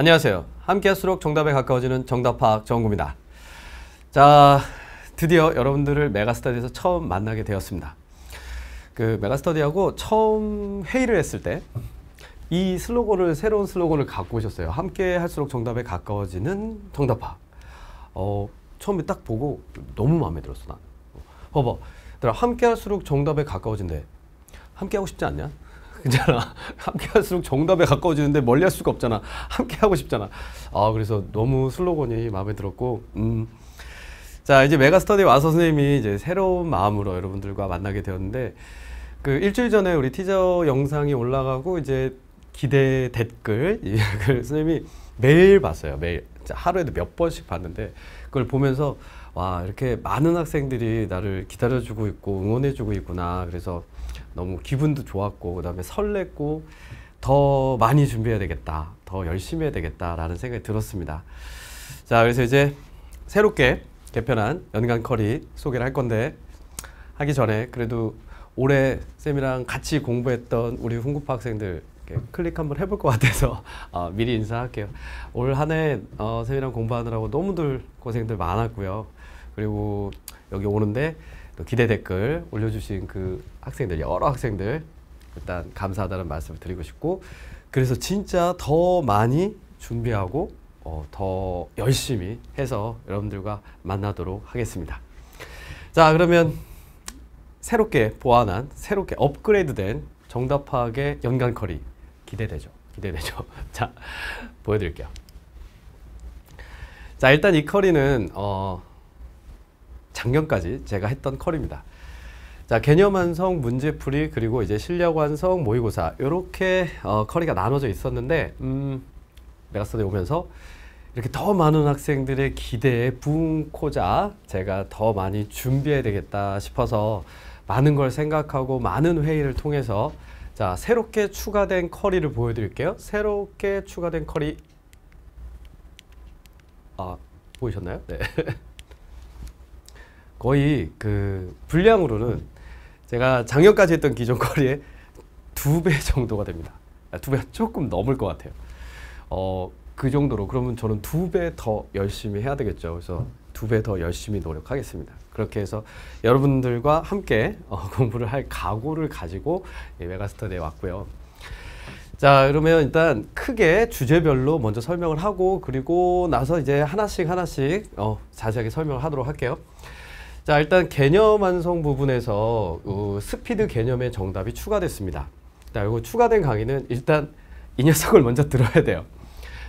안녕하세요. 함께할수록 정답에 가까워지는 정답 파 정구입니다. 자, 드디어 여러분들을 메가스터디에서 처음 만나게 되었습니다. 그 메가스터디하고 처음 회의를 했을 때 이 슬로건을 새로운 슬로건을 갖고 오셨어요. 함께할수록 정답에 가까워지는 정답 파 어, 처음에 딱 보고 너무 마음에 들었어 나. 어, 봐봐, 함께할수록 정답에 가까워진대. 함께하고 싶지 않냐? 그잖아. 함께 할수록 정답에 가까워지는데 멀리 할 수가 없잖아. 함께 하고 싶잖아. 아, 그래서 너무 슬로건이 마음에 들었고, 음. 자, 이제 메가스터디 와서 선생님이 이제 새로운 마음으로 여러분들과 만나게 되었는데, 그 일주일 전에 우리 티저 영상이 올라가고, 이제 기대 댓글, 그 선생님이 매일 봤어요. 매일. 하루에도 몇 번씩 봤는데, 그걸 보면서, 와, 이렇게 많은 학생들이 나를 기다려주고 있고, 응원해주고 있구나. 그래서 너무 기분도 좋았고 그다음에 설렜고 더 많이 준비해야 되겠다. 더 열심히 해야 되겠다라는 생각이 들었습니다. 자, 그래서 이제 새롭게 개편한 연간 커리 소개를 할 건데 하기 전에 그래도 올해 쌤이랑 같이 공부했던 우리 훈구 학생들 클릭 한번 해볼 것 같아서 어, 미리 인사할게요. 올 한해 어, 쌤이랑 공부하느라고 너무들 고생들 많았고요. 그리고 여기 오는데 또 기대 댓글 올려주신 그 학생들 여러 학생들 일단 감사하다는 말씀을 드리고 싶고 그래서 진짜 더 많이 준비하고 어, 더 열심히 해서 여러분들과 만나도록 하겠습니다. 자 그러면 새롭게 보완한 새롭게 업그레이드된 정답학의 연간 커리 기대되죠. 기대되죠. 자 보여드릴게요. 자 일단 이 커리는 어, 작년까지 제가 했던 커리입니다. 자 개념 완성, 문제풀이 그리고 이제 실력 완성, 모의고사 이렇게 어, 커리가 나눠져 있었는데 음, 메가스터디 오면서 이렇게 더 많은 학생들의 기대에 부응코자 제가 더 많이 준비해야 되겠다 싶어서 많은 걸 생각하고 많은 회의를 통해서 자 새롭게 추가된 커리를 보여드릴게요. 새롭게 추가된 커리 아 보이셨나요? 네. 거의 그 분량으로는 제가 작년까지 했던 기존 거리의 두배 정도가 됩니다. 아, 두 배가 조금 넘을 것 같아요. 어, 그 정도로 그러면 저는 두 배 더 열심히 해야 되겠죠. 그래서 두 배 더 열심히 노력하겠습니다. 그렇게 해서 여러분들과 함께 어, 공부를 할 각오를 가지고 예, 메가스터디에 왔고요. 자 그러면 일단 크게 주제별로 먼저 설명을 하고 그리고 나서 이제 하나씩 하나씩 어, 자세하게 설명을 하도록 할게요. 자 일단 개념 완성 부분에서 어, 스피드 개념의 정답이 추가됐습니다. 자 이거 추가된 강의는 일단 이 녀석을 먼저 들어야 돼요.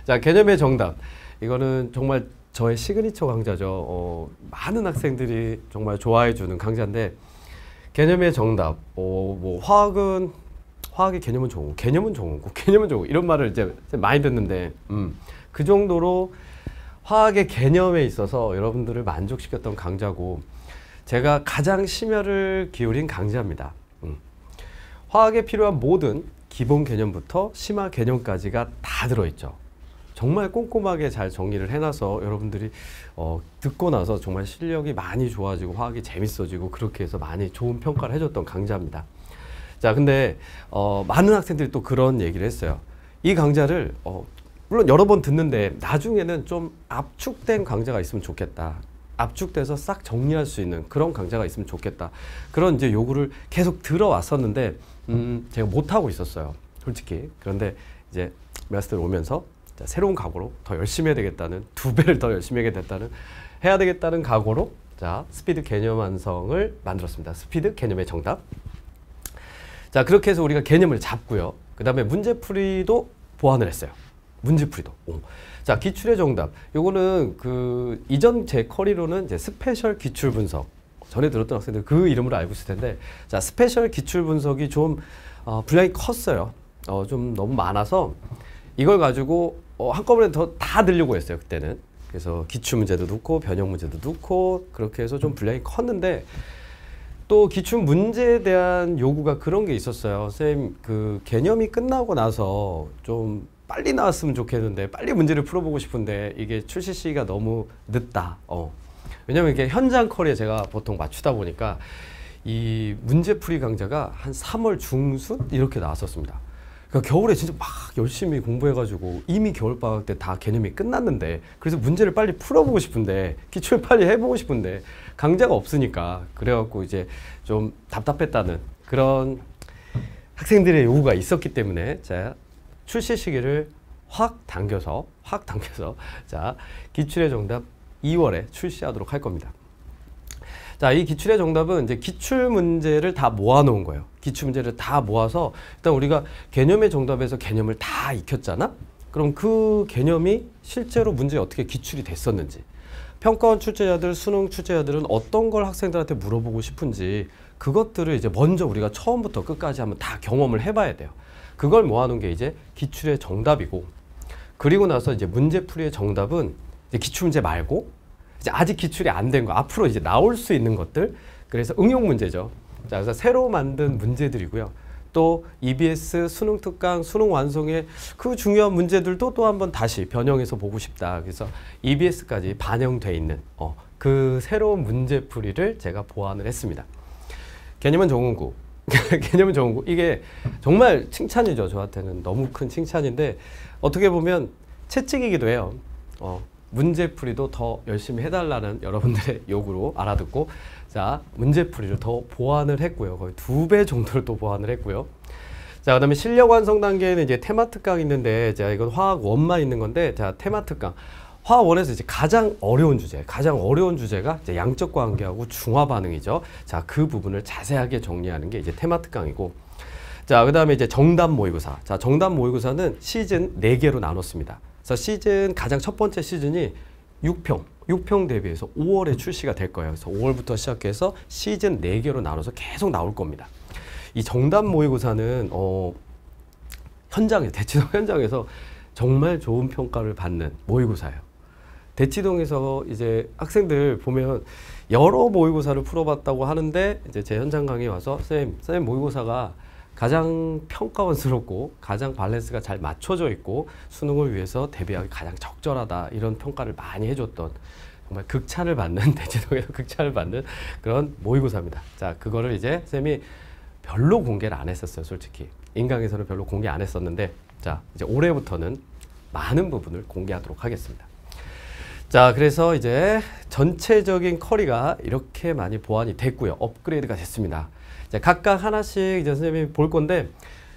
자 개념의 정답 이거는 정말 저의 시그니처 강좌죠. 어, 많은 학생들이 정말 좋아해 주는 강좌인데 개념의 정답 어, 뭐 화학은 화학의 개념은 좋은 개념은 좋은 개념은 좋은 이런 말을 이제 많이 듣는데 음, 그 정도로 화학의 개념에 있어서 여러분들을 만족시켰던 강좌고 제가 가장 심혈을 기울인 강좌입니다. 음. 화학에 필요한 모든 기본 개념부터 심화 개념까지가 다 들어있죠. 정말 꼼꼼하게 잘 정리를 해놔서 여러분들이 어, 듣고 나서 정말 실력이 많이 좋아지고 화학이 재밌어지고 그렇게 해서 많이 좋은 평가를 해줬던 강좌입니다. 자 근데 어, 많은 학생들이 또 그런 얘기를 했어요. 이 강좌를 어, 물론 여러 번 듣는데 나중에는 좀 압축된 강좌가 있으면 좋겠다. 압축돼서 싹 정리할 수 있는 그런 강좌가 있으면 좋겠다. 그런 이제 요구를 계속 들어왔었는데 음, 제가 못 하고 있었어요. 솔직히. 그런데 이제 메스터 오면서 새로운 각오로 더 열심히 해야 되겠다는 두 배를 더 열심히 하게 됐다는 해야 되겠다는 각오로 자 스피드 개념 완성을 만들었습니다. 스피드 개념의 정답. 자 그렇게 해서 우리가 개념을 잡고요. 그 다음에 문제풀이도 보완을 했어요. 문제풀이도. 오. 자, 기출의 정답. 요거는 그 이전 제 커리로는 이제 스페셜 기출 분석. 전에 들었던 학생들 그 이름으로 알고 있을 텐데 자, 스페셜 기출 분석이 좀 어, 분량이 컸어요. 어, 좀 너무 많아서 이걸 가지고 어, 한꺼번에 더다 늘려고 했어요. 그때는. 그래서 기출 문제도 넣고 변형 문제도 넣고 그렇게 해서 좀 분량이 컸는데 또 기출 문제에 대한 요구가 그런 게 있었어요. 선생님 그 개념이 끝나고 나서 좀 빨리 나왔으면 좋겠는데 빨리 문제를 풀어보고 싶은데 이게 출시 시기가 너무 늦다. 어. 왜냐면 이게 현장 컬에 제가 보통 맞추다 보니까 이 문제풀이 강좌가 한 3월 중순 이렇게 나왔었습니다. 그러니까 겨울에 진짜 막 열심히 공부해가지고 이미 겨울방학 때 다 개념이 끝났는데 그래서 문제를 빨리 풀어보고 싶은데 기초 빨리 해보고 싶은데 강좌가 없으니까 그래갖고 이제 좀 답답했다는 그런 학생들의 요구가 있었기 때문에 제가 출시 시기를 확 당겨서 확 당겨서 자 기출의 정답 2월에 출시하도록 할 겁니다. 자, 이 기출의 정답은 이제 기출 문제를 다 모아놓은 거예요. 기출 문제를 다 모아서 일단 우리가 개념의 정답에서 개념을 다 익혔잖아? 그럼 그 개념이 실제로 문제에 어떻게 기출이 됐었는지 평가원 출제자들, 수능 출제자들은 어떤 걸 학생들한테 물어보고 싶은지 그것들을 이제 먼저 우리가 처음부터 끝까지 한번 다 경험을 해봐야 돼요. 그걸 모아놓은 게 이제 기출의 정답이고 그리고 나서 이제 문제풀이의 정답은 이제 기출문제 말고 이제 아직 기출이 안 된거 앞으로 이제 나올 수 있는 것들 그래서 응용 문제죠. 자, 그래서 새로 만든 문제들이고요. 또 EBS 수능 특강, 수능 완성의 그 중요한 문제들도 또 한 번 다시 변형해서 보고 싶다. 그래서 EBS까지 반영돼 있는 어, 그 새로운 문제풀이를 제가 보완을 했습니다. 개념은 정은구, 개념은 좋은 거 이게 정말 칭찬이죠 저한테는 너무 큰 칭찬인데 어떻게 보면 채찍이기도 해요 어, 문제풀이도 더 열심히 해달라는 여러분들의 요구로 알아듣고 자 문제풀이를 더 보완을 했고요 거의 두 배 정도를 또 보완을 했고요 자 그다음에 실력 완성 단계에는 이제 테마 특강 있는데 자 이건 화학 원만 있는 건데 자 테마 특강 화원에서 학 이제 가장 어려운 주제, 가장 어려운 주제가 이제 양적 관계하고 중화 반응이죠. 자, 그 부분을 자세하게 정리하는 게 이제 테마 특강이고 자, 그다음에 이제 정답 모의고사. 자, 정답 모의고사는 시즌 네개로 나눴습니다. 그래서 시즌 가장 첫 번째 시즌이 6평, 6평 대비해서 5월에 출시가 될 거예요. 그래서 5월부터 시작해서 시즌 네개로 나눠서 계속 나올 겁니다. 이 정답 모의고사는 어 현장에 대치동 현장에서 정말 좋은 평가를 받는 모의고사예요. 대치동에서 이제 학생들 보면 여러 모의고사를 풀어봤다고 하는데 이제 제 현장 강의 와서 선생님, 모의고사가 가장 평가원스럽고 가장 밸런스가 잘 맞춰져 있고 수능을 위해서 대비하기 가장 적절하다 이런 평가를 많이 해줬던 정말 극찬을 받는 대치동에서 극찬을 받는 그런 모의고사입니다. 자 그거를 이제 쌤이 별로 공개를 안 했었어요 솔직히 인강에서는 별로 공개 안 했었는데 자 이제 올해부터는 많은 부분을 공개하도록 하겠습니다. 자 그래서 이제 전체적인 커리가 이렇게 많이 보완이 됐고요. 업그레이드가 됐습니다. 이제 각각 하나씩 이제 선생님이 볼 건데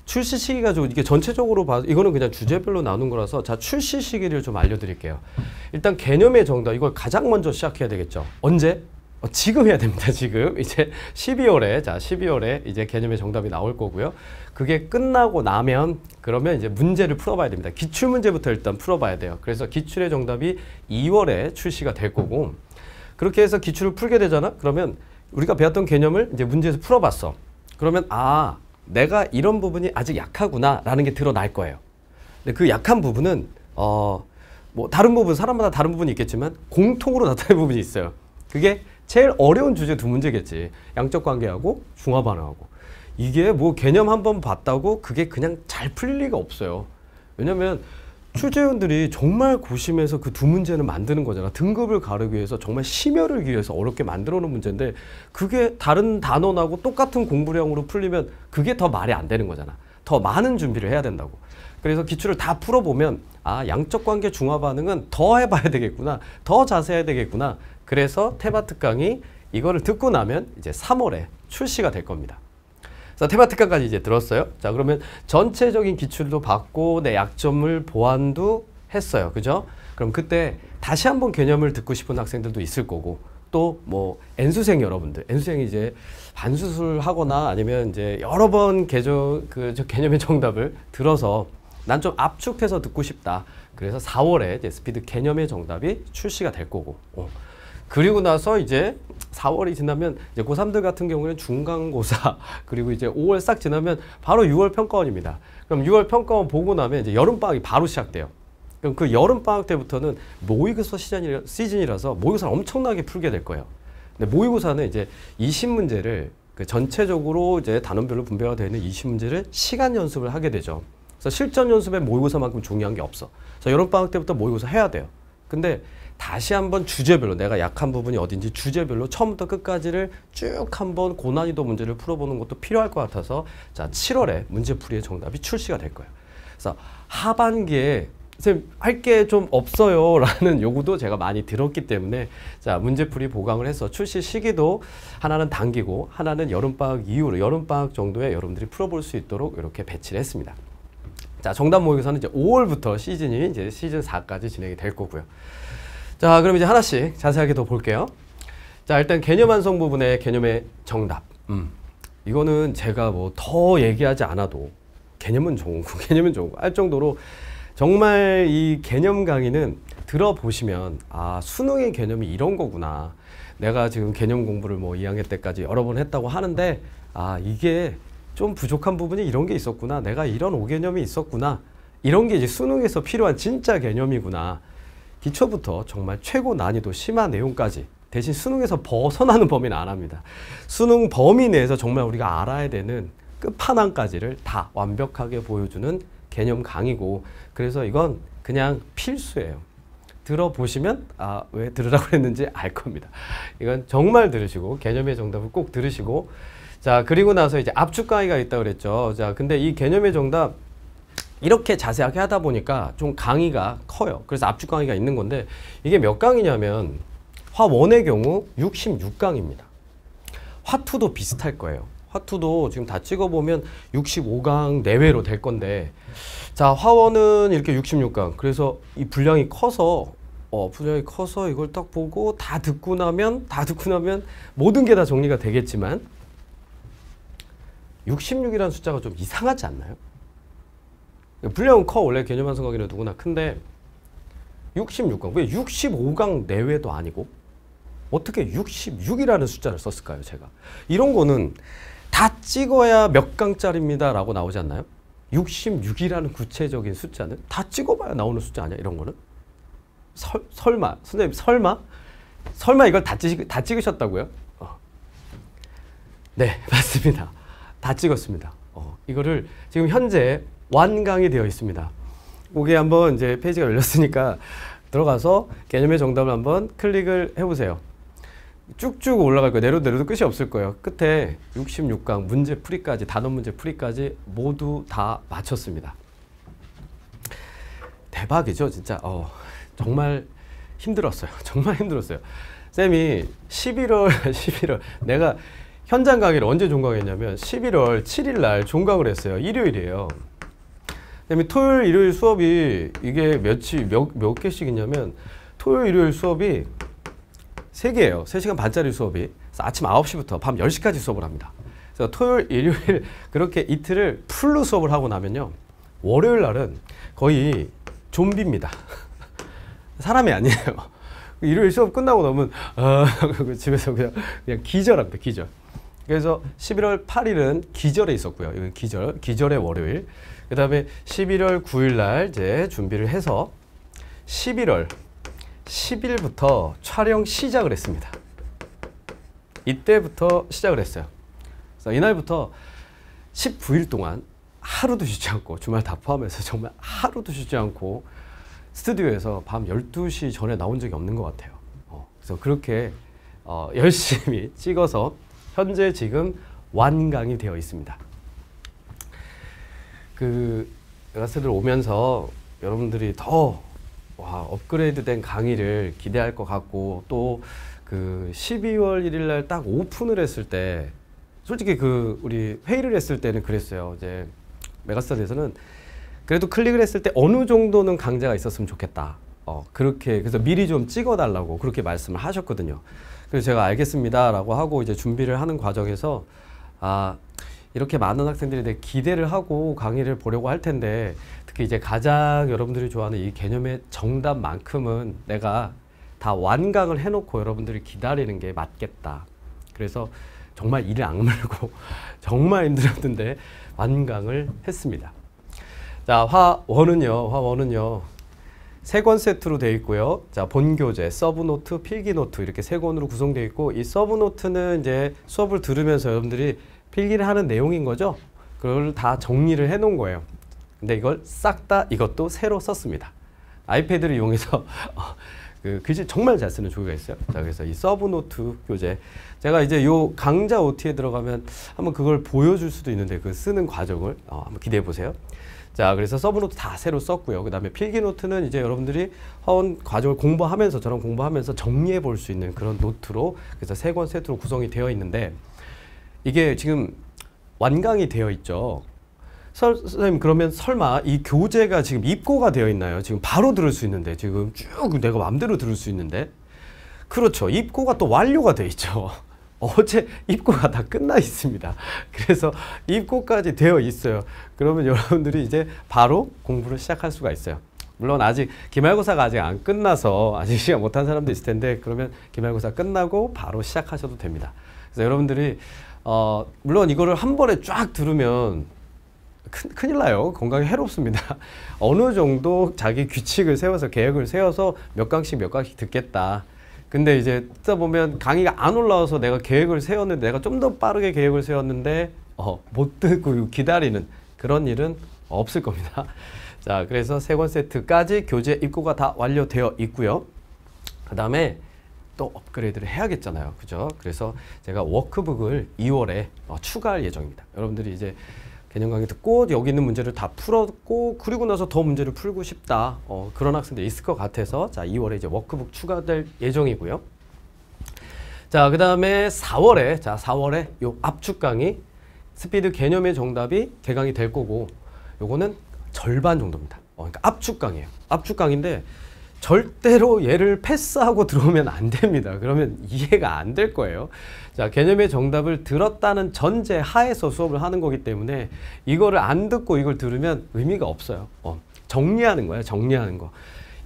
출시 시기 가좀고 이게 전체적으로 봐 이거는 그냥 주제별로 나눈 거라서 자 출시 시기를 좀 알려드릴게요. 일단 개념의 정답 이걸 가장 먼저 시작해야 되겠죠. 언제? 어, 지금 해야 됩니다. 지금 이제 12월에 자 12월에 이제 개념의 정답이 나올 거고요. 그게 끝나고 나면 그러면 이제 문제를 풀어봐야 됩니다. 기출 문제부터 일단 풀어봐야 돼요. 그래서 기출의 정답이 2월에 출시가 될 거고 그렇게 해서 기출을 풀게 되잖아. 그러면 우리가 배웠던 개념을 이제 문제에서 풀어봤어. 그러면 아 내가 이런 부분이 아직 약하구나라는 게 드러날 거예요. 근데 그 약한 부분은 어 뭐 다른 부분 사람마다 다른 부분이 있겠지만 공통으로 나타날 부분이 있어요. 그게 제일 어려운 주제 두 문제겠지. 양적 관계하고 중합 반응하고. 이게 뭐 개념 한 번 봤다고 그게 그냥 잘 풀릴 리가 없어요. 왜냐면 출제위원들이 정말 고심해서 그 두 문제는 만드는 거잖아. 등급을 가르기 위해서 정말 심혈을 기해서 어렵게 만들어 놓은 문제인데 그게 다른 단원하고 똑같은 공부량으로 풀리면 그게 더 말이 안 되는 거잖아. 더 많은 준비를 해야 된다고. 그래서 기출을 다 풀어보면 아 양적 관계 중화 반응은 더 해봐야 되겠구나. 더 자세해야 되겠구나. 그래서 테마 특강이 이거를 듣고 나면 이제 3월에 출시가 될 겁니다. 그래서 테마특강까지 이제 들었어요. 자 그러면 전체적인 기출도 받고 내 네, 약점을 보완도 했어요. 그죠? 그럼 그때 다시 한번 개념을 듣고 싶은 학생들도 있을 거고 또뭐 N수생 여러분들, N수생이 이제 반수술 하거나 아니면 이제 여러 번 개조, 그 개념의 정답을 들어서 난 좀 압축해서 듣고 싶다. 그래서 4월에 이제 스피드 개념의 정답이 출시가 될 거고 어. 그리고 나서 이제 4월이 지나면 이제 고3들 같은 경우는 에 중간고사 그리고 이제 5월 싹 지나면 바로 6월 평가원입니다. 그럼 6월 평가원 보고 나면 이제 여름방학이 바로 시작돼요. 그럼 그 여름방학 때부터는 모의고사 시즌이라, 서 모의고사를 엄청나게 풀게 될 거예요. 근데 모의고사는 이제 20문제를 그 전체적으로 이제 단원별로 분배가 되어 있는 20문제를 시간 연습을 하게 되죠. 그래서 실전 연습에 모의고사만큼 중요한 게 없어. 그래서 여름방학 때부터 모의고사 해야 돼요. 근데 다시 한번 주제별로 내가 약한 부분이 어딘지 주제별로 처음부터 끝까지를 쭉 한번 고난이도 문제를 풀어보는 것도 필요할 것 같아서 자 7월에 문제풀이의 정답이 출시가 될 거예요. 그래서 하반기에 할 게 좀 없어요 라는 요구도 제가 많이 들었기 때문에 자 문제풀이 보강을 해서 출시 시기도 하나는 당기고 하나는 여름방학 이후로 여름방학 정도에 여러분들이 풀어볼 수 있도록 이렇게 배치를 했습니다. 자 정답 모의고사는 이제 5월부터 시즌이 이제 시즌 4까지 진행이 될 거고요. 자, 그럼 이제 하나씩 자세하게 더 볼게요. 자, 일단 개념 완성 부분의 개념의 정답. 음. 이거는 제가 뭐 더 얘기하지 않아도 개념은 좋은 거, 개념은 좋은 거 할 정도로 정말 이 개념 강의는 들어보시면 아, 수능의 개념이 이런 거구나. 내가 지금 개념 공부를 뭐 2학년 때까지 여러 번 했다고 하는데 아, 이게 좀 부족한 부분이 이런 게 있었구나. 내가 이런 오개념이 있었구나. 이런 게 이제 수능에서 필요한 진짜 개념이구나. 기초부터 정말 최고 난이도 심한 내용까지 대신 수능에서 벗어나는 범위는 안 합니다. 수능 범위 내에서 정말 우리가 알아야 되는 끝판왕까지를 다 완벽하게 보여주는 개념 강의고 그래서 이건 그냥 필수예요. 들어보시면 아 왜 들으라고 했는지 알 겁니다. 이건 정말 들으시고 개념의 정답을 꼭 들으시고 자 그리고 나서 이제 압축 강의가 있다고 그랬죠. 자 근데 이 개념의 정답 이렇게 자세하게 하다 보니까 좀 강의가 커요. 그래서 압축 강의가 있는 건데 이게 몇 강이냐면 화원의 경우 66강입니다. 화투도 비슷할 거예요. 화투도 지금 다 찍어보면 65강 내외로 될 건데 자 화원은 이렇게 66강 그래서 이 분량이 커서 어 분량이 커서 이걸 딱 보고 다 듣고 나면 다 듣고 나면 모든 게 다 정리가 되겠지만 66이라는 숫자가 좀 이상하지 않나요? 분량은 커. 원래 개념 한순각이라 누구나 큰데 66강. 왜 65강 내외도 아니고 어떻게 66이라는 숫자를 썼을까요, 제가? 이런 거는 다 찍어야 몇 강짜리입니다라고 나오지 않나요? 66이라는 구체적인 숫자는 다 찍어봐야 나오는 숫자 아니야, 이런 거는? 설, 설마, 선생님 설마? 설마 이걸 다, 찍, 다 찍으셨다고요? 어. 네, 맞습니다. 다 찍었습니다. 어, 이거를 지금 현재 완강이 되어 있습니다. 거기 한번 이제 페이지가 열렸으니까 들어가서 개념의 정답을 한번 클릭을 해보세요. 쭉쭉 올라갈 거예요. 내려도 내려도 끝이 없을 거예요. 끝에 66강 문제 풀이까지 단원 문제 풀이까지 모두 다 마쳤습니다. 대박이죠, 진짜. 어, 정말 힘들었어요. 정말 힘들었어요. 쌤이 11월, 11월 내가 현장 강의를 언제 종강했냐면 11월 7일 날 종강을 했어요. 일요일이에요. 다음에 토요일 일요일 수업이 이게 몇이 몇, 몇 개씩 있냐면 토요일 일요일 수업이 세개예요세시간 반짜리 수업이. 아침 9 시부터밤 1 0시까지 수업을 합니다. 그래서 토요일, 일요일 그렇게 이틀을 풀로 수업을 하고 나면요. 월요일 날은 거의 좀비입니다. 사람이 아니에요. 일요일 수업 끝나고 나면 아, 집에서 그냥, 그냥 기절합니다. 기절. 그래서 11월 8일은 기절에 있었고요. 이건 기절, 기절의 월요일. 그 다음에 11월 9일 날 이제 준비를 해서 11월 10일부터 촬영 시작을 했습니다. 이때부터 시작을 했어요. 그래서 이날부터 19일 동안 하루도 쉬지 않고 주말 다 포함해서 정말 하루도 쉬지 않고 스튜디오에서 밤 12시 전에 나온 적이 없는 것 같아요. 어, 그래서 그렇게 어, 열심히 찍어서 현재 지금 완강이 되어 있습니다. 그 연합세들 오면서 여러분들이 더 와, 업그레이드된 강의를 기대할 것 같고 또 그 12월 1일 날딱 오픈을 했을 때 솔직히 그 우리 회의를 했을 때는 그랬어요. 이제 메가스터에서는 그래도 클릭을 했을 때 어느 정도는 강좌가 있었으면 좋겠다. 어, 그렇게 그래서 미리 좀 찍어 달라고 그렇게 말씀을 하셨거든요. 그래서 제가 알겠습니다라고 하고 이제 준비를 하는 과정에서 아 이렇게 많은 학생들이 내 기대를 하고 강의를 보려고 할 텐데 특히 이제 가장 여러분들이 좋아하는 이 개념의 정답만큼은 내가 다 완강을 해놓고 여러분들이 기다리는 게 맞겠다. 그래서 정말 일을 악물고 정말 힘들었는데 완강을 했습니다. 자, 화원은요, 화원은요, 세권 세트로 되어 있고요. 자, 본교재, 서브노트, 필기노트 이렇게 세 권으로 구성되어 있고 이 서브노트는 이제 수업을 들으면서 여러분들이 필기를 하는 내용인 거죠. 그걸 다 정리를 해 놓은 거예요. 근데 이걸 싹 다 이것도 새로 썼습니다. 아이패드를 이용해서 어, 그 글씨 정말 잘 쓰는 조교가 있어요. 자, 그래서 이 서브노트 교재. 제가 이제 요 강좌 OT에 들어가면 한번 그걸 보여줄 수도 있는데 그 쓰는 과정을 어, 한번 기대해 보세요. 자, 그래서 서브노트 다 새로 썼고요. 그 다음에 필기노트는 이제 여러분들이 헌 과정을 공부하면서 저런 공부하면서 정리해 볼 수 있는 그런 노트로 그래서 세 권 세트로 구성이 되어 있는데 이게 지금 완강이 되어 있죠. 설, 선생님 그러면 설마 이 교재가 지금 입고가 되어 있나요? 지금 바로 들을 수 있는데 지금 쭉 내가 마음대로 들을 수 있는데 그렇죠. 입고가 또 완료가 돼 있죠. 어제 입고가 다 끝나 있습니다. 그래서 입고까지 되어 있어요. 그러면 여러분들이 이제 바로 공부를 시작할 수가 있어요. 물론 아직 기말고사가 아직 안 끝나서 아직 시간 못한 사람도 있을 텐데 그러면 기말고사 끝나고 바로 시작하셔도 됩니다. 그래서 여러분들이 어, 물론 이거를 한 번에 쫙 들으면 큰, 큰일 나요. 건강에 해롭습니다. 어느 정도 자기 규칙을 세워서 계획을 세워서 몇 강씩 몇 강씩 듣겠다. 근데 이제 듣다 보면 강의가 안 올라와서 내가 계획을 세웠는데 내가 좀 더 빠르게 계획을 세웠는데 어, 못 듣고 기다리는 그런 일은 없을 겁니다. 자, 그래서 세권 세트까지 교재 입고가 다 완료되어 있고요. 그 다음에 또 업그레이드를 해야겠잖아요. 그죠? 그래서 제가 워크북을 2월에 어, 추가할 예정입니다. 여러분들이 이제 개념 강의 듣고 여기 있는 문제를 다 풀었고 그리고 나서 더 문제를 풀고 싶다 어, 그런 학생들이 있을 것 같아서 자 2월에 이제 워크북 추가될 예정이고요. 자그 다음에 4월에 자 4월에 요 압축 강의 스피드 개념의 정답이 개강이 될 거고 요거는 절반 정도입니다. 어, 그러니까 압축 강의예요. 압축 강인데 절대로 얘를 패스하고 들어오면 안 됩니다. 그러면 이해가 안 될 거예요. 자, 개념의 정답을 들었다는 전제 하에서 수업을 하는 거기 때문에 이거를 안 듣고 이걸 들으면 의미가 없어요. 어, 정리하는 거예요. 정리하는 거.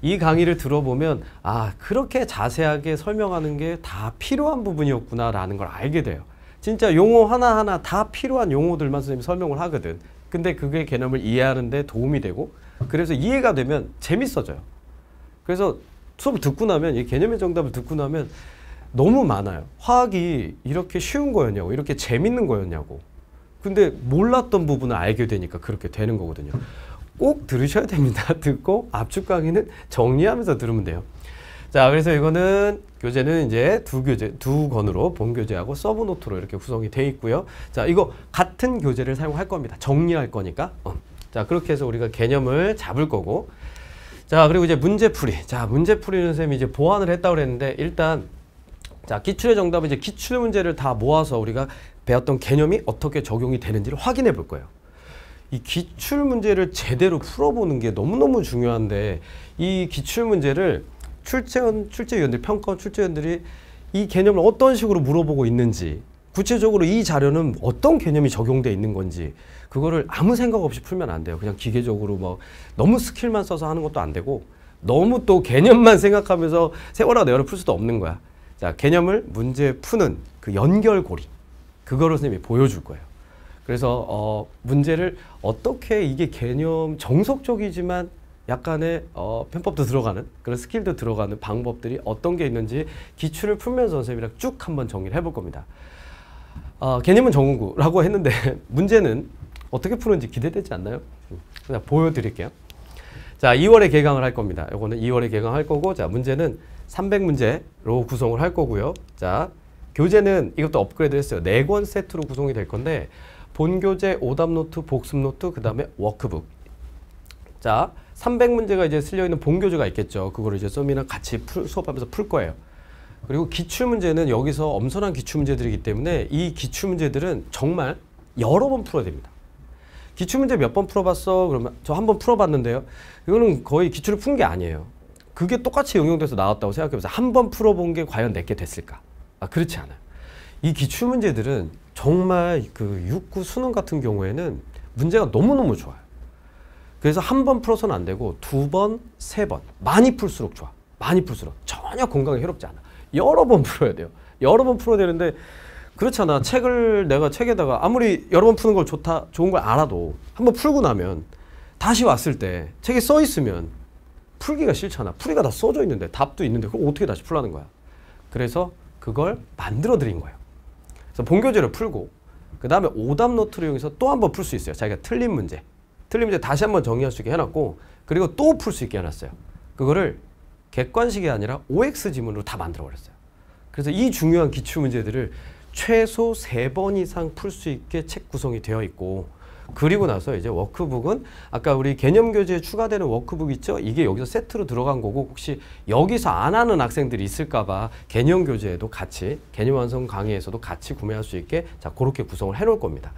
이 강의를 들어보면 아 그렇게 자세하게 설명하는 게 다 필요한 부분이었구나 라는 걸 알게 돼요. 진짜 용어 하나하나 다 필요한 용어들만 선생님이 설명을 하거든. 근데 그게 개념을 이해하는 데 도움이 되고 그래서 이해가 되면 재밌어져요. 그래서 수업을 듣고 나면 이 개념의 정답을 듣고 나면 너무 많아요. 화학이 이렇게 쉬운 거였냐고, 이렇게 재밌는 거였냐고. 근데 몰랐던 부분을 알게 되니까 그렇게 되는 거거든요. 꼭 들으셔야 됩니다. 듣고 압축 강의는 정리하면서 들으면 돼요. 자, 그래서 이거는 교재는 이제 두 교재, 두 권으로 본 교재하고 서브 노트로 이렇게 구성이 돼 있고요. 자, 이거 같은 교재를 사용할 겁니다. 정리할 거니까. 어. 자, 그렇게 해서 우리가 개념을 잡을 거고 자 그리고 이제 문제풀이 자 문제풀이 선생님이 이제 보완을 했다고 그랬는데 일단 자 기출의 정답은 이제 기출 문제를 다 모아서 우리가 배웠던 개념이 어떻게 적용이 되는지를 확인해 볼 거예요 이 기출 문제를 제대로 풀어보는 게 너무너무 중요한데 이 기출 문제를 출제원, 출제위원들, 평가원 출제위원들이 이 개념을 어떤 식으로 물어보고 있는지 구체적으로 이 자료는 어떤 개념이 적용돼 있는 건지 그거를 아무 생각 없이 풀면 안 돼요. 그냥 기계적으로 뭐 너무 스킬만 써서 하는 것도 안 되고 너무 또 개념만 생각하면서 세월아 내월을 풀 수도 없는 거야. 자 개념을 문제 푸는 그 연결고리 그거를 선생님이 보여줄 거예요. 그래서 어, 문제를 어떻게 이게 개념 정석적이지만 약간의 어, 편법도 들어가는 그런 스킬도 들어가는 방법들이 어떤 게 있는지 기출을 풀면서 선생님이랑 쭉 한번 정리를 해 볼 겁니다. 어, 개념은 정원구라고 했는데 문제는 어떻게 푸는지 기대되지 않나요? 그냥 보여드릴게요. 자, 2월에 개강을 할 겁니다. 요거는 2월에 개강할 거고, 자, 문제는 300문제로 구성을 할 거고요. 자, 교재는 이것도 업그레이드 했어요. 4권 세트로 구성이 될 건데, 본교재, 오답노트, 복습노트, 그 다음에 워크북. 자, 300문제가 이제 실려있는 본교재가 있겠죠. 그거를 이제 쏘미랑 같이 풀, 수업하면서 풀 거예요. 그리고 기출 문제는 여기서 엄선한 기출 문제들이기 때문에 이 기출 문제들은 정말 여러 번 풀어야 됩니다. 기출 문제 몇 번 풀어봤어? 그러면 저 한 번 풀어봤는데요. 이거는 거의 기출을 푼 게 아니에요. 그게 똑같이 응용돼서 나왔다고 생각해보세요. 한 번 풀어본 게 과연 내게 됐을까? 아, 그렇지 않아요. 이 기출 문제들은 정말 그 6, 9 수능 같은 경우에는 문제가 너무너무 좋아요. 그래서 한 번 풀어서는 안 되고 두 번, 세 번 많이 풀수록 좋아. 많이 풀수록 전혀 건강에 해롭지 않아. 여러 번 풀어야 돼요. 여러 번 풀어야 되는데 그렇잖아. 책을 내가 책에다가 아무리 여러 번 푸는 걸 좋다 좋은 걸 알아도 한번 풀고 나면 다시 왔을 때 책에 써 있으면 풀기가 싫잖아. 풀이가 다 써져 있는데 답도 있는데 그걸 어떻게 다시 풀라는 거야. 그래서 그걸 만들어 드린 거예요. 그래서 본교재를 풀고 그 다음에 오답 노트를 이용해서 또 한 번 풀 수 있어요. 자기가 틀린 문제. 틀린 문제 다시 한번 정리할 수 있게 해놨고 그리고 또 풀 수 있게 해놨어요. 그거를 객관식이 아니라 OX 지문으로 다 만들어 버렸어요. 그래서 이 중요한 기출 문제들을 최소 3번 이상 풀 수 있게 책 구성이 되어 있고 그리고 나서 이제 워크북은 아까 우리 개념 교재에 추가되는 워크북 있죠? 이게 여기서 세트로 들어간 거고 혹시 여기서 안 하는 학생들이 있을까 봐 개념 교재에도 같이 개념 완성 강의에서도 같이 구매할 수 있게 자 그렇게 구성을 해 놓을 겁니다.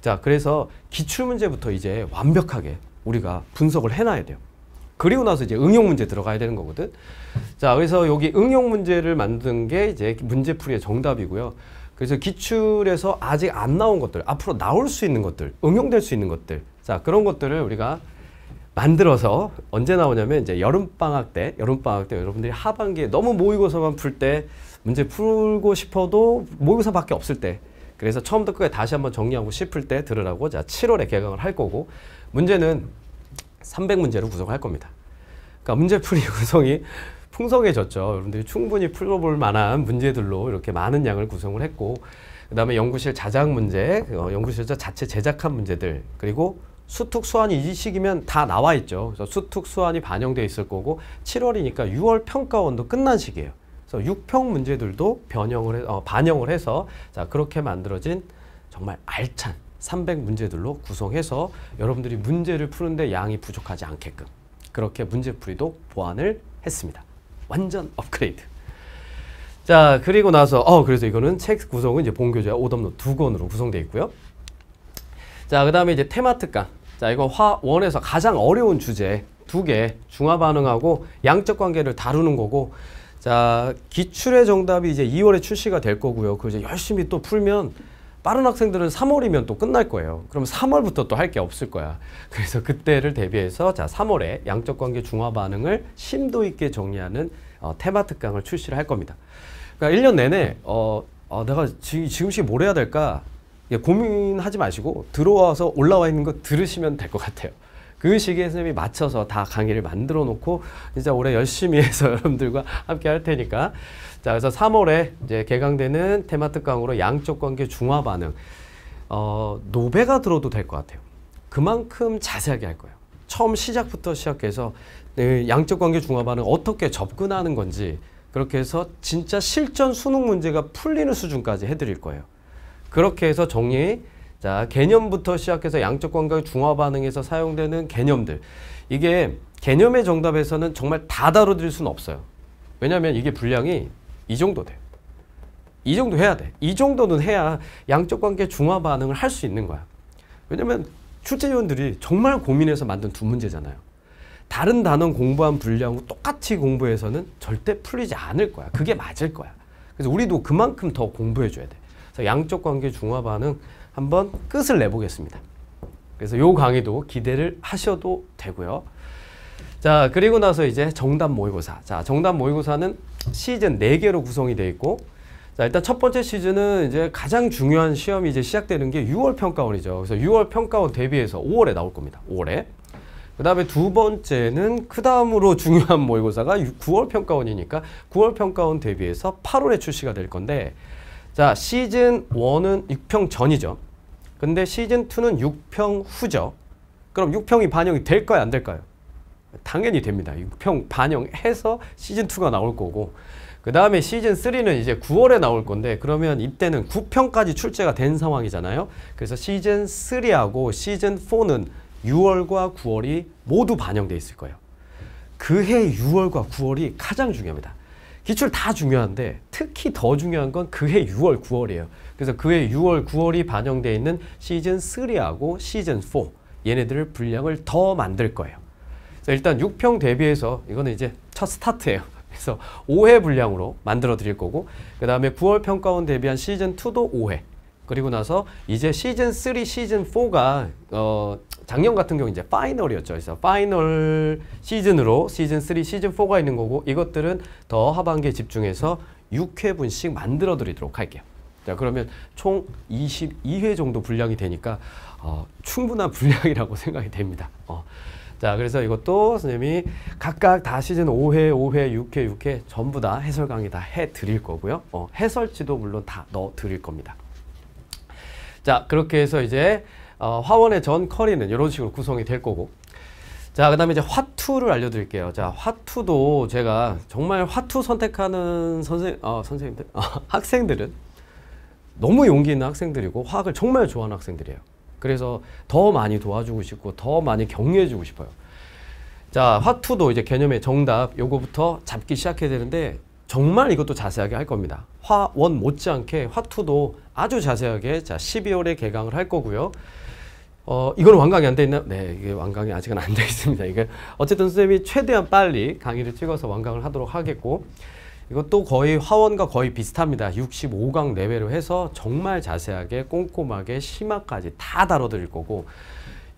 자 그래서 기출 문제부터 이제 완벽하게 우리가 분석을 해 놔야 돼요. 그리고 나서 이제 응용 문제 들어가야 되는 거거든. 자, 그래서 여기 응용 문제를 만든 게 이제 문제풀이의 정답이고요. 그래서 기출에서 아직 안 나온 것들, 앞으로 나올 수 있는 것들, 응용될 수 있는 것들. 자, 그런 것들을 우리가 만들어서 언제 나오냐면 이제 여름방학 때, 여름방학 때 여러분들이 하반기에 너무 모의고사만 풀 때, 문제 풀고 싶어도 모의고사밖에 없을 때, 그래서 처음부터 끝까 다시 한번 정리하고 싶을 때 들으라고 자 7월에 개강을 할 거고 문제는 300문제로 구성할 겁니다. 그러니까 문제풀이 구성이 풍성해졌죠. 여러분들이 충분히 풀어볼 만한 문제들로 이렇게 많은 양을 구성을 했고 그 다음에 연구실 자작 문제, 어, 연구실에서 자체 제작한 문제들 그리고 수특 수환이 이 시기면 다 나와 있죠. 그래서 수특 수환이 반영돼 있을 거고 7월이니까 6월 평가원도 끝난 시기예요. 그래서 6평 문제들도 변형을 해, 어, 반영을 해서 자 그렇게 만들어진 정말 알찬 3 0 0 문제들로 구성해서 여러분들이 문제를 푸는데 양이 부족하지 않게끔 그렇게 문제풀이도 보완을 했습니다. 완전 업그레이드. 자 그리고 나서 어 그래서 이거는 책 구성은 이제 본교재 오답노 두 권으로 구성되어 있고요. 자그 다음에 이제 테마특강. 자 이건 화원에서 가장 어려운 주제 두 개 중화 반응하고 양적 관계를 다루는 거고 자 기출의 정답이 이제 2월에 출시가 될 거고요. 그 이제 열심히 또 풀면 빠른 학생들은 3월이면 또 끝날 거예요. 그럼 3월부터 또 할 게 없을 거야. 그래서 그때를 대비해서 자 3월에 양적 관계 중화 반응을 심도 있게 정리하는 어, 테마 특강을 출시를 할 겁니다. 그러니까 1년 내내 어, 어 내가 지, 지금씩 뭘 해야 될까? 예, 고민하지 마시고 들어와서 올라와 있는 거 들으시면 될 것 같아요. 그 시기에 선생님이 맞춰서 다 강의를 만들어 놓고 진짜 올해 열심히 해서 여러분들과 함께 할 테니까 자 그래서 3월에 이제 개강되는 테마특 강으로 양쪽 관계 중화 반응 어, 노베가 들어도 될 것 같아요. 그만큼 자세하게 할 거예요. 처음 시작부터 시작해서 네, 양쪽 관계 중화 반응 어떻게 접근하는 건지 그렇게 해서 진짜 실전 수능 문제가 풀리는 수준까지 해드릴 거예요. 그렇게 해서 정리 자, 개념부터 시작해서 양적 관계 중화 반응에서 사용되는 개념들. 이게 개념의 정답에서는 정말 다 다뤄드릴 수는 없어요. 왜냐하면 이게 분량이 이 정도 돼. 이 정도 해야 돼. 이 정도는 해야 양적 관계 중화 반응을 할 수 있는 거야. 왜냐면 출제위원들이 정말 고민해서 만든 두 문제잖아요. 다른 단원 공부한 분량과 똑같이 공부해서는 절대 풀리지 않을 거야. 그게 맞을 거야. 그래서 우리도 그만큼 더 공부해줘야 돼. 양쪽 관계 중화 반응 한번 끝을 내보겠습니다. 그래서 요 강의도 기대를 하셔도 되고요. 자, 그리고 나서 이제 정답 모의고사. 자, 정답 모의고사는 시즌 4개로 구성이 되어 있고 자, 일단 첫 번째 시즌은 이제 가장 중요한 시험이 이제 시작되는 게 6월 평가원이죠. 그래서 6월 평가원 대비해서 5월에 나올 겁니다. 5월에. 그 다음에 두 번째는 그 다음으로 중요한 모의고사가 9월 평가원이니까 9월 평가원 대비해서 8월에 출시가 될 건데 자 시즌 1은 6평 전이죠. 근데 시즌 2는 6평 후죠. 그럼 6평이 반영이 될까요? 안 될까요? 당연히 됩니다. 6평 반영해서 시즌 2가 나올 거고 그 다음에 시즌 3는 이제 9월에 나올 건데 그러면 이때는 9평까지 출제가 된 상황이잖아요. 그래서 시즌 3하고 시즌 4는 6월과 9월이 모두 반영돼 있을 거예요. 그해 6월과 9월이 가장 중요합니다. 기출 다 중요한데 특히 더 중요한 건 그해 6월, 9월이에요. 그래서 그해 6월, 9월이 반영돼 있는 시즌 3하고 시즌 4 얘네들을 분량을 더 만들 거예요. 그래서 일단 6평 대비해서 이거는 이제 첫 스타트예요. 그래서 5회 분량으로 만들어 드릴 거고 그 다음에 9월 평가원 대비한 시즌 2도 5회 그리고 나서 이제 시즌 3, 시즌 4가 어, 작년 같은 경우 이제 파이널이었죠. 그래서 파이널 시즌으로 시즌 3, 시즌 4가 있는 거고 이것들은 더 하반기에 집중해서 6회분씩 만들어 드리도록 할게요. 자 그러면 총 22회 정도 분량이 되니까 어, 충분한 분량이라고 생각이 됩니다. 어. 자 그래서 이것도 선생님이 각각 다 시즌 5회, 5회, 6회, 6회 전부 다 해설 강의 다 해드릴 거고요. 어, 해설지도 물론 다 넣어드릴 겁니다. 자 그렇게 해서 이제 어, 화원의 전 커리는 이런 식으로 구성이 될 거고 자, 그 다음에 이제 화투를 알려드릴게요. 자, 화투도 제가 정말 화투 선택하는 선생, 어, 선생님들, 어, 학생들은 너무 용기 있는 학생들이고 화학을 정말 좋아하는 학생들이에요. 그래서 더 많이 도와주고 싶고 더 많이 격려해주고 싶어요. 자, 화투도 이제 개념의 정답, 요거부터 잡기 시작해야 되는데 정말 이것도 자세하게 할 겁니다. 화원 못지않게 화투도 아주 자세하게 자, 12월에 개강을 할 거고요. 어, 이건 완강이 안 돼 있나? 네, 이게 완강이 아직은 안 돼 있습니다. 이게 어쨌든 선생님이 최대한 빨리 강의를 찍어서 완강을 하도록 하겠고 이것도 거의 화원과 거의 비슷합니다. 65강 레벨로 해서 정말 자세하게 꼼꼼하게 심화까지 다 다뤄드릴 거고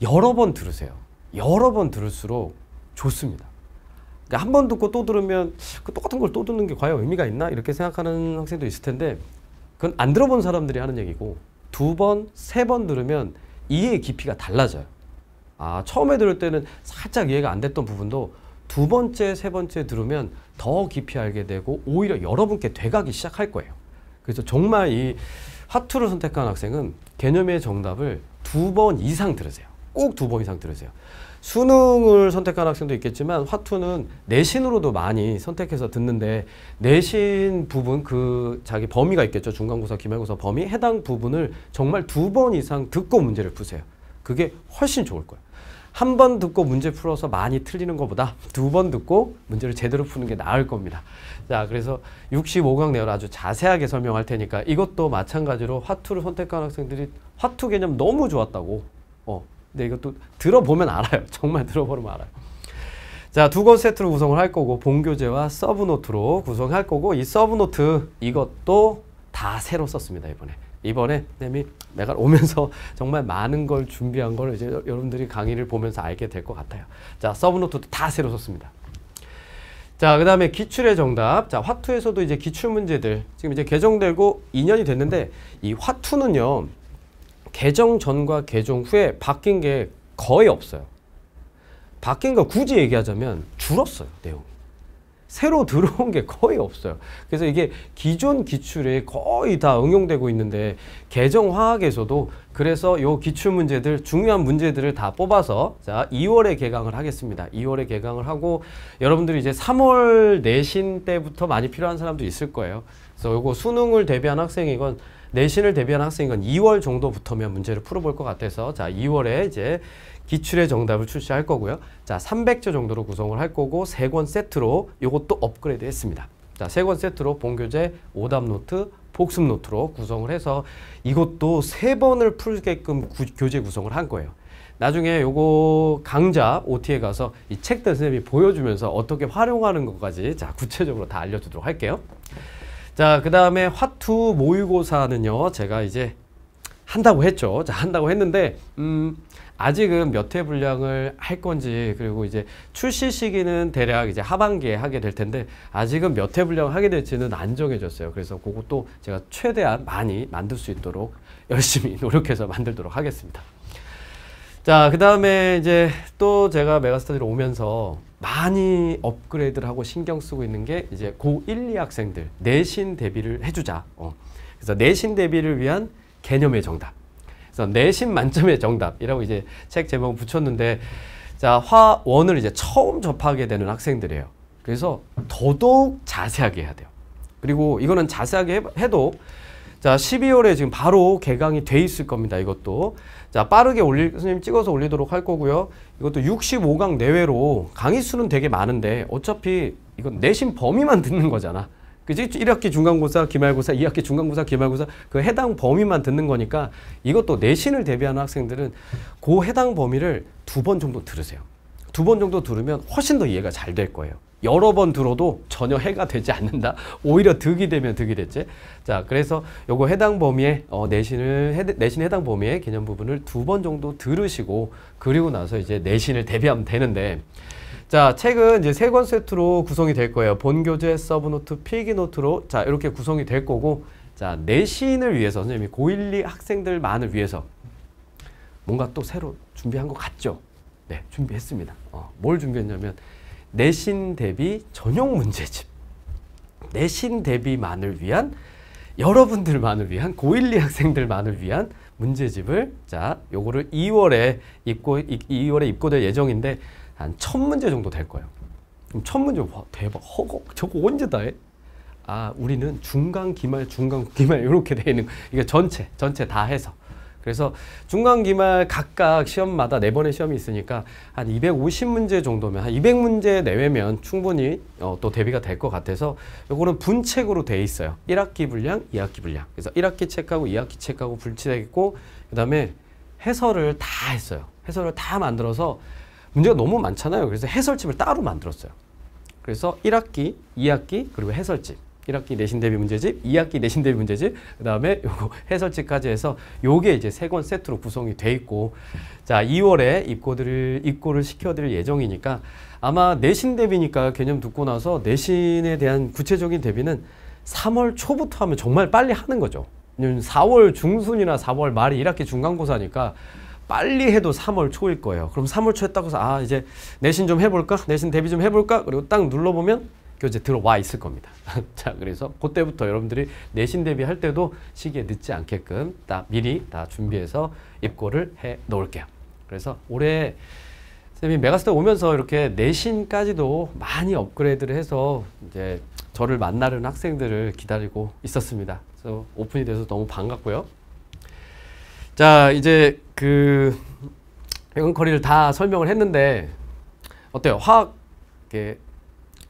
여러 번 들으세요. 여러 번 들을수록 좋습니다. 그러니까 한번 듣고 또 들으면 그 똑같은 걸 또 듣는 게 과연 의미가 있나? 이렇게 생각하는 학생도 있을 텐데 그건 안 들어본 사람들이 하는 얘기고 두 번, 세 번 들으면 이해의 깊이가 달라져요. 아, 처음에 들을 때는 살짝 이해가 안 됐던 부분도 두 번째, 세 번째 들으면 더 깊이 알게 되고 오히려 여러분께 돼가기 시작할 거예요. 그래서 정말 이 화투를 선택한 학생은 개념의 정답을 두 번 이상 들으세요. 꼭 두 번 이상 들으세요. 수능을 선택한 학생도 있겠지만 화투는 내신으로도 많이 선택해서 듣는데 내신 부분 그 자기 범위가 있겠죠. 중간고사, 기말고사 범위 해당 부분을 정말 두 번 이상 듣고 문제를 푸세요. 그게 훨씬 좋을 거예요. 한 번 듣고 문제 풀어서 많이 틀리는 것보다 두 번 듣고 문제를 제대로 푸는 게 나을 겁니다. 자, 그래서 65강 내용 아주 자세하게 설명할 테니까 이것도 마찬가지로 화투를 선택한 학생들이 화투 개념 너무 좋았다고 근데 네, 이것도 들어보면 알아요. 정말 들어보면 알아요. 자, 두 권 세트로 구성을 할 거고 본교재와 서브노트로 구성할 거고 이 서브노트 이것도 다 새로 썼습니다, 이번에. 이번에 쌤이 네, 내가 오면서 정말 많은 걸 준비한 걸 이제 여러분들이 강의를 보면서 알게 될 것 같아요. 자, 서브노트도 다 새로 썼습니다. 자, 그 다음에 기출의 정답. 자, 화투에서도 이제 기출 문제들. 지금 이제 개정되고 2년이 됐는데 이 화투는요. 개정 전과 개정 후에 바뀐 게 거의 없어요. 바뀐 거 굳이 얘기하자면 줄었어요, 내용이. 새로 들어온 게 거의 없어요. 그래서 이게 기존 기출에 거의 다 응용되고 있는데 개정화학에서도 그래서 요 기출 문제들 중요한 문제들을 다 뽑아서 자 2월에 개강을 하겠습니다. 2월에 개강을 하고 여러분들이 이제 3월 내신 때부터 많이 필요한 사람도 있을 거예요. 그래서 요거 수능을 대비한 학생이건 내신을 대비한 학생이건 2월 정도부터면 문제를 풀어볼 것 같아서 자 2월에 이제 기출의 정답을 출시할 거고요. 자 300조 정도로 구성을 할 거고 세 권 세트로 이것도 업그레이드 했습니다. 자세 권 세트로 본교재, 오답 노트, 복습 노트로 구성을 해서 이것도 세 번을 풀게끔 구, 교재 구성을 한 거예요. 나중에 요거 강좌 OT에 가서 이 책들 선생님이 보여주면서 어떻게 활용하는 것까지 자 구체적으로 다 알려주도록 할게요. 자, 그 다음에 화투 모의고사는요, 제가 이제 한다고 했죠. 자, 한다고 했는데, 음, 아직은 몇 회 분량을 할 건지, 그리고 이제 출시 시기는 대략 이제 하반기에 하게 될 텐데, 아직은 몇 회 분량을 하게 될지는 안 정해졌어요. 그래서 그것도 제가 최대한 많이 만들 수 있도록 열심히 노력해서 만들도록 하겠습니다. 자, 그 다음에 이제 또 제가 메가스터디로 오면서 많이 업그레이드를 하고 신경 쓰고 있는 게 이제 고1, 2 학생들 내신 대비를 해주자. 어. 그래서 내신 대비를 위한 개념의 정답. 그래서 내신 만점의 정답이라고 이제 책 제목 붙였는데 자 화원을 이제 처음 접하게 되는 학생들이에요. 그래서 더더욱 자세하게 해야 돼요. 그리고 이거는 자세하게 해도 자 12월에 지금 바로 개강이 돼 있을 겁니다. 이것도 자 빠르게 올릴 선생님 찍어서 올리도록 할 거고요. 이것도 65강 내외로 강의 수는 되게 많은데 어차피 이건 내신 범위만 듣는 거잖아. 그지? 1학기 중간고사, 기말고사, 2학기 중간고사, 기말고사 그 해당 범위만 듣는 거니까 이것도 내신을 대비하는 학생들은 그 해당 범위를 두 번 정도 들으세요. 두 번 정도 들으면 훨씬 더 이해가 잘 될 거예요. 여러 번 들어도 전혀 해가 되지 않는다. 오히려 득이 되면 득이 됐지. 자, 그래서 요거 해당 범위에 어, 내신을 해, 내신 해당 범위의 개념 부분을 두 번 정도 들으시고 그리고 나서 이제 내신을 대비하면 되는데 자, 책은 이제 세 권 세트로 구성이 될 거예요. 본 교재, 서브노트, 필기 노트로 자, 이렇게 구성이 될 거고 자, 내신을 위해서 선생님이 고1, 2 학생들만을 위해서 뭔가 또 새로 준비한 것 같죠? 네, 준비했습니다. 어, 뭘 준비했냐면 내신 대비 전용 문제집, 내신 대비만을 위한 여러분들만을 위한 고1, 2 학생들만을 위한 문제집을 자 요거를 2월에 입고 2월에 입고될 예정인데 한첫 문제 정도 될 거예요. 그럼 첫 문제 와 대박 허거 저거 언제 다 해? 아 우리는 중간 기말 중간 기말 이렇게 돼 있는 이게 그러니까 전체 전체 다 해서 그래서 중간 기말 각각 시험마다 네 번의 시험이 있으니까 한 250문제 정도면 한 200문제 내외면 충분히 어, 또 대비가 될 것 같아서 요거는 분책으로 돼 있어요. 1학기 분량, 2학기 분량. 그래서 1학기 책하고 2학기 책하고 불치되겠고 그다음에 해설을 다 했어요. 해설을 다 만들어서 문제가 너무 많잖아요. 그래서 해설집을 따로 만들었어요. 그래서 1학기, 2학기, 그리고 해설집. 1학기 내신 대비 문제집, 2학기 내신 대비 문제집, 그 다음에 요거 해설책까지 해서 요게 이제 세 권 세트로 구성이 돼 있고 자 2월에 입고들을 입고를 시켜드릴 예정이니까 아마 내신 대비니까 개념 듣고 나서 내신에 대한 구체적인 대비는 3월 초부터 하면 정말 빨리 하는 거죠. 4월 중순이나 4월 말이 1학기 중간고사니까 빨리 해도 3월 초일 거예요. 그럼 3월 초 했다고 해서 아 이제 내신 좀 해볼까? 내신 대비 좀 해볼까? 그리고 딱 눌러보면 교재 들어와 있을 겁니다. 자, 그래서 그때부터 여러분들이 내신 대비할 때도 시기에 늦지 않게끔 다 미리 다 준비해서 입고를 해 놓을게요. 그래서 올해 선이 메가스터 오면서 이렇게 내신까지도 많이 업그레이드를 해서 이제 저를 만나는 학생들을 기다리고 있었습니다. 그래서 오픈이 돼서 너무 반갑고요. 자, 이제 그 회원거리를 다 설명을 했는데 어때요? 화학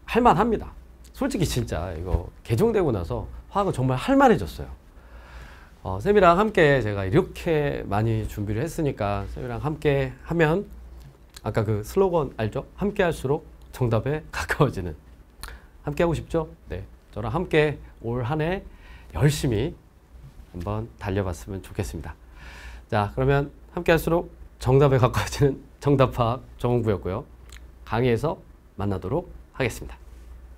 할만합니다. 솔직히 진짜 이거 개정되고 나서 화학은 정말 할만해졌어요. 어, 쌤이랑 함께 제가 이렇게 많이 준비를 했으니까 쌤이랑 함께 하면 아까 그 슬로건 알죠? 함께 할수록 정답에 가까워지는 함께 하고 싶죠? 네. 저랑 함께 올 한해 열심히 한번 달려봤으면 좋겠습니다. 자, 그러면 함께 할수록 정답에 가까워지는 정답학 정홍구였고요. 강의에서 만나도록 하겠습니다.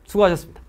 수고하셨습니다.